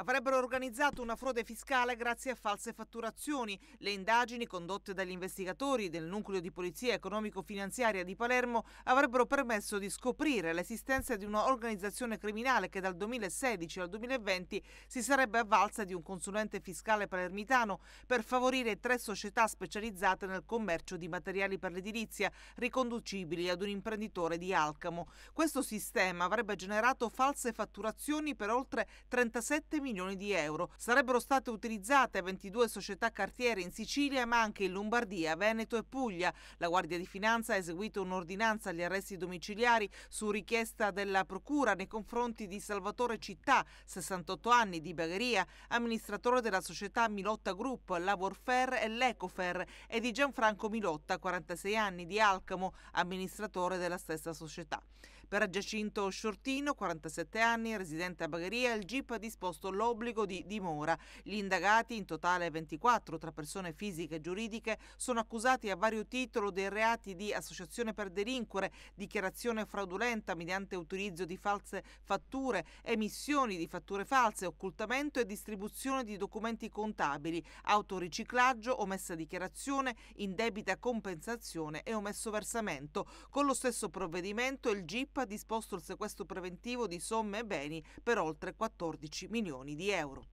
Avrebbero organizzato una frode fiscale grazie a false fatturazioni. Le indagini condotte dagli investigatori del nucleo di polizia economico-finanziaria di Palermo avrebbero permesso di scoprire l'esistenza di un'organizzazione criminale che dal 2016 al 2020 si sarebbe avvalsa di un consulente fiscale palermitano per favorire tre società specializzate nel commercio di materiali per l'edilizia, riconducibili ad un imprenditore di Alcamo. Questo sistema avrebbe generato false fatturazioni per oltre 37 milioni milioni di euro. Sarebbero state utilizzate 22 società cartiere in Sicilia ma anche in Lombardia, Veneto e Puglia. La Guardia di Finanza ha eseguito un'ordinanza agli arresti domiciliari su richiesta della Procura nei confronti di Salvatore Città, 68 anni, di Bagheria, amministratore della società Milotta Group, Lavorfer e Lecofer e di Gianfranco Milotta, 46 anni, di Alcamo, amministratore della stessa società. Per Giacinto Sciortino, 47 anni, residente a Bagheria, il GIP ha disposto l'obbligo di dimora. Gli indagati, in totale 24 tra persone fisiche e giuridiche, sono accusati a vario titolo dei reati di associazione per delinquere, dichiarazione fraudolenta mediante utilizzo di false fatture, emissioni di fatture false, occultamento e distribuzione di documenti contabili, autoriciclaggio, omessa dichiarazione, indebita compensazione e omesso versamento. Con lo stesso provvedimento il GIP ha disposto il sequestro preventivo di somme e beni per oltre 14 milioni di euro.